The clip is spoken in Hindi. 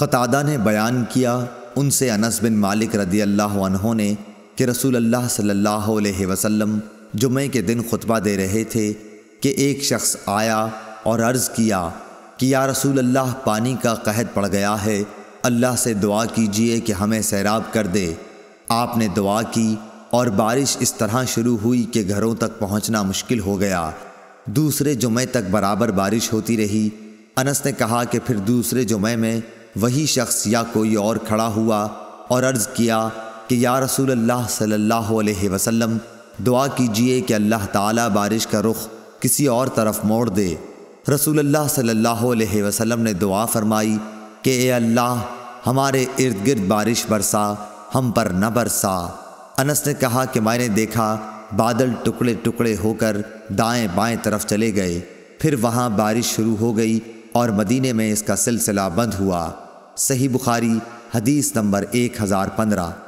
कतादा ने बयान किया उनसे अनस बिन मालिक रदी अल्लाह ने कि रसूल अल्लाह सल्लल्लाहु अलैहि वसल्लम जुमे के दिन खुतबा दे रहे थे कि एक शख्स आया और अर्ज़ किया कि या रसूल अल्लाह पानी का कहत पड़ गया है अल्लाह से दुआ कीजिए कि हमें सैराब कर दे आपने दुआ की और बारिश इस तरह शुरू हुई कि घरों तक पहुँचना मुश्किल हो गया दूसरे जुमे तक बराबर बारिश होती रही अनस ने कहा कि फिर दूसरे जुमे में वही शख्स या कोई और खड़ा हुआ और अर्ज़ किया कि या रसूल अल्लाह सल्लल्लाहु अलैहि वसल्लम दुआ कीजिए कि अल्लाह ताला बारिश का रुख किसी और तरफ मोड़ दे रसूल अल्लाह सल्लल्लाहु अलैहि वसल्लम ने दुआ फरमाई कि ए अल्लाह हमारे इर्द गिर्द बारिश बरसा हम पर न बरसा अनस ने कहा कि मैंने देखा बादल टुकड़े टुकड़े होकर दाएं बाएं तरफ चले गए फिर वहाँ बारिश शुरू हो गई और मदीने में इसका सिलसिला बंद हुआ सही बुखारी हदीस नंबर एक हज़ार पंद्रह